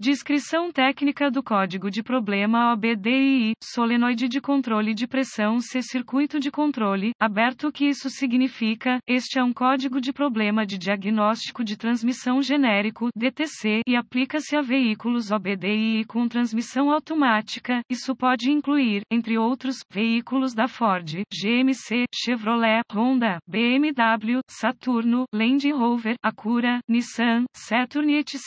Descrição técnica do código de problema OBDII, solenoide de controle de pressão C circuito de controle, aberto o que isso significa, este é um código de problema de diagnóstico de transmissão genérico, DTC, e aplica-se a veículos OBDII com transmissão automática, isso pode incluir, entre outros, veículos da Ford, GMC, Chevrolet, Honda, BMW, Saturno, Land Rover, Acura, Nissan, Saturn etc.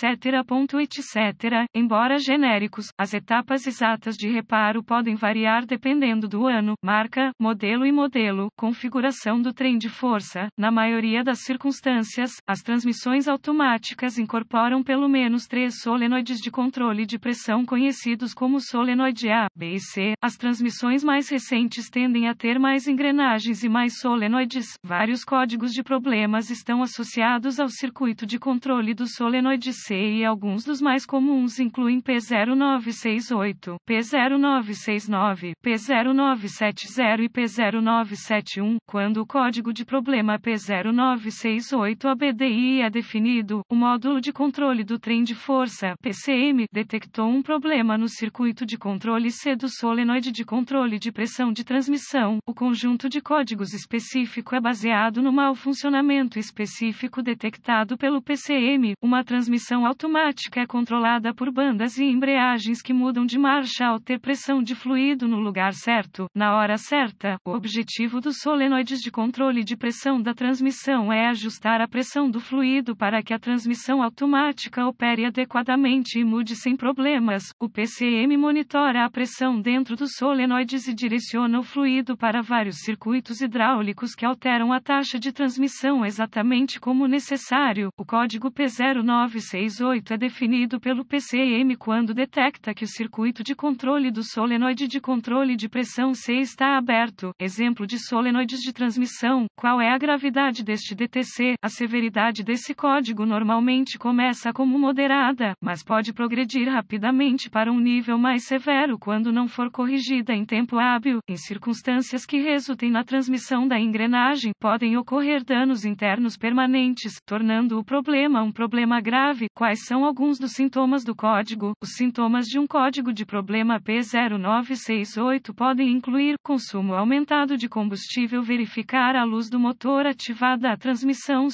etc embora genéricos, as etapas exatas de reparo podem variar dependendo do ano, marca, modelo e modelo, configuração do trem de força. Na maioria das circunstâncias, as transmissões automáticas incorporam pelo menos três solenoides de controle de pressão conhecidos como solenoide A, B e C. As transmissões mais recentes tendem a ter mais engrenagens e mais solenoides. Vários códigos de problemas estão associados ao circuito de controle do solenoide C e alguns dos mais comuns comuns incluem P0968, P0969, P0970 e P0971, quando o código de problema P0968ABDI é definido, o módulo de controle do trem de força PCM detectou um problema no circuito de controle C do solenoide de controle de pressão de transmissão. O conjunto de códigos específico é baseado no mau funcionamento específico detectado pelo PCM. Uma transmissão automática é controlada formada por bandas e embreagens que mudam de marcha ao ter pressão de fluido no lugar certo, na hora certa. O objetivo dos solenoides de controle de pressão da transmissão é ajustar a pressão do fluido para que a transmissão automática opere adequadamente e mude sem problemas. O PCM monitora a pressão dentro dos solenoides e direciona o fluido para vários circuitos hidráulicos que alteram a taxa de transmissão exatamente como necessário. O código P0968 é definido pelo PCM quando detecta que o circuito de controle do solenoide de controle de pressão C está aberto, exemplo de solenoides de transmissão, qual é a gravidade deste DTC? A severidade desse código normalmente começa como moderada, mas pode progredir rapidamente para um nível mais severo quando não for corrigida em tempo hábil, em circunstâncias que resultem na transmissão da engrenagem, podem ocorrer danos internos permanentes, tornando o problema um problema grave. Quais são alguns dos sintomas do código, os sintomas de um código de problema P0968 podem incluir consumo aumentado de combustível, verificar a luz do motor ativada, a transmissão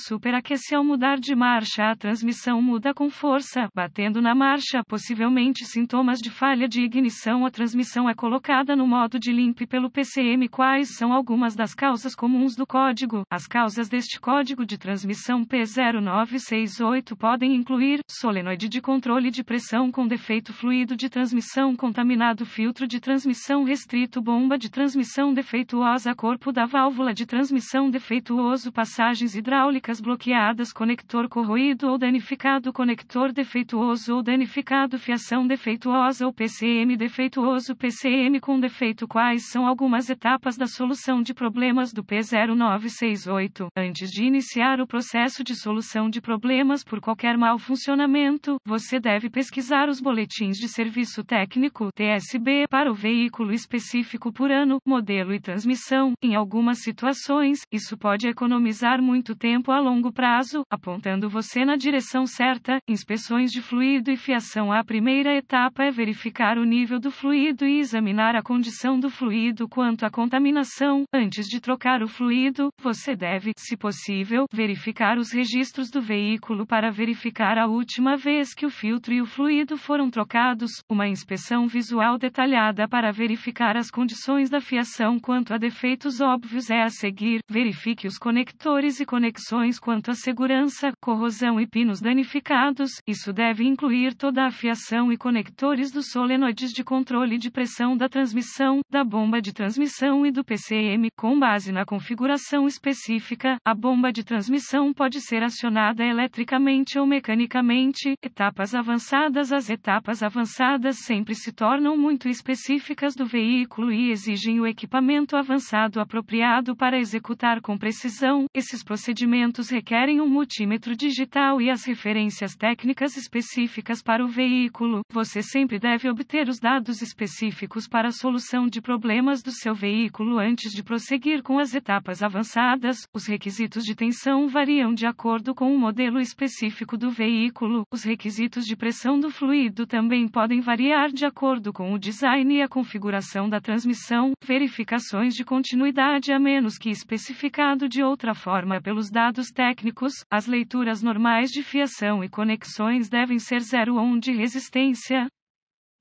ao mudar de marcha, a transmissão muda com força, batendo na marcha, possivelmente sintomas de falha de ignição, a transmissão é colocada no modo de limpe pelo PCM. Quais são algumas das causas comuns do código? As causas deste código de transmissão P0968 podem incluir solenoide de controle controle de pressão com defeito fluido de transmissão contaminado filtro de transmissão restrito bomba de transmissão defeituosa corpo da válvula de transmissão defeituoso passagens hidráulicas bloqueadas conector corroído ou danificado conector defeituoso ou danificado fiação defeituosa ou PCM defeituoso PCM com defeito quais são algumas etapas da solução de problemas do P0968 antes de iniciar o processo de solução de problemas por qualquer mau funcionamento você deve deve pesquisar os boletins de serviço técnico TSB para o veículo específico por ano, modelo e transmissão. Em algumas situações, isso pode economizar muito tempo a longo prazo, apontando você na direção certa. Inspeções de fluido e fiação. A primeira etapa é verificar o nível do fluido e examinar a condição do fluido quanto à contaminação. Antes de trocar o fluido, você deve, se possível, verificar os registros do veículo para verificar a última vez que o filtro filtro e o fluido foram trocados, uma inspeção visual detalhada para verificar as condições da fiação quanto a defeitos óbvios é a seguir, verifique os conectores e conexões quanto à segurança, corrosão e pinos danificados, isso deve incluir toda a fiação e conectores dos solenoides de controle de pressão da transmissão, da bomba de transmissão e do PCM, com base na configuração específica, a bomba de transmissão pode ser acionada eletricamente ou mecanicamente, etapas avançadas Avançadas as etapas avançadas sempre se tornam muito específicas do veículo e exigem o equipamento avançado apropriado para executar com precisão. Esses procedimentos requerem um multímetro digital e as referências técnicas específicas para o veículo. Você sempre deve obter os dados específicos para a solução de problemas do seu veículo antes de prosseguir com as etapas avançadas. Os requisitos de tensão variam de acordo com o modelo específico do veículo. Os requisitos de pressão do fluido também podem variar de acordo com o design e a configuração da transmissão, verificações de continuidade a menos que especificado de outra forma pelos dados técnicos, as leituras normais de fiação e conexões devem ser ohm de resistência,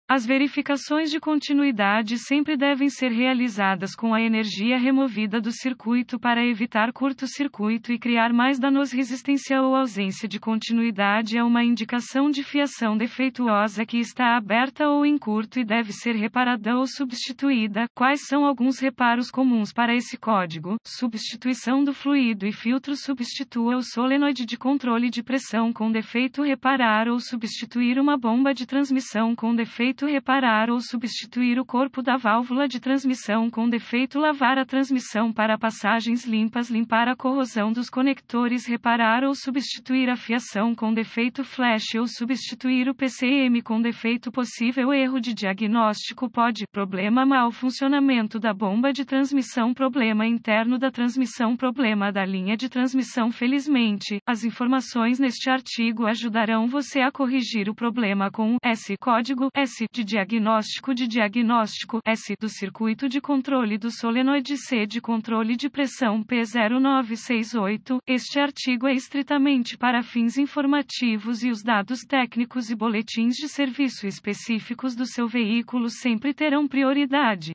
as verificações de continuidade sempre devem ser realizadas com a energia removida do circuito para evitar curto-circuito e criar mais danos resistência ou ausência de continuidade é uma indicação de fiação defeituosa que está aberta ou em curto e deve ser reparada ou substituída. Quais são alguns reparos comuns para esse código? Substituição do fluido e filtro substitua o solenoide de controle de pressão com defeito reparar ou substituir uma bomba de transmissão com defeito defeito reparar ou substituir o corpo da válvula de transmissão com defeito lavar a transmissão para passagens limpas limpar a corrosão dos conectores reparar ou substituir a fiação com defeito flash ou substituir o PCM com defeito possível erro de diagnóstico pode problema mal funcionamento da bomba de transmissão problema interno da transmissão problema da linha de transmissão felizmente as informações neste artigo ajudarão você a corrigir o problema com o S código S de diagnóstico de diagnóstico S do circuito de controle do solenoide C de controle de pressão P0968. Este artigo é estritamente para fins informativos e os dados técnicos e boletins de serviço específicos do seu veículo sempre terão prioridade.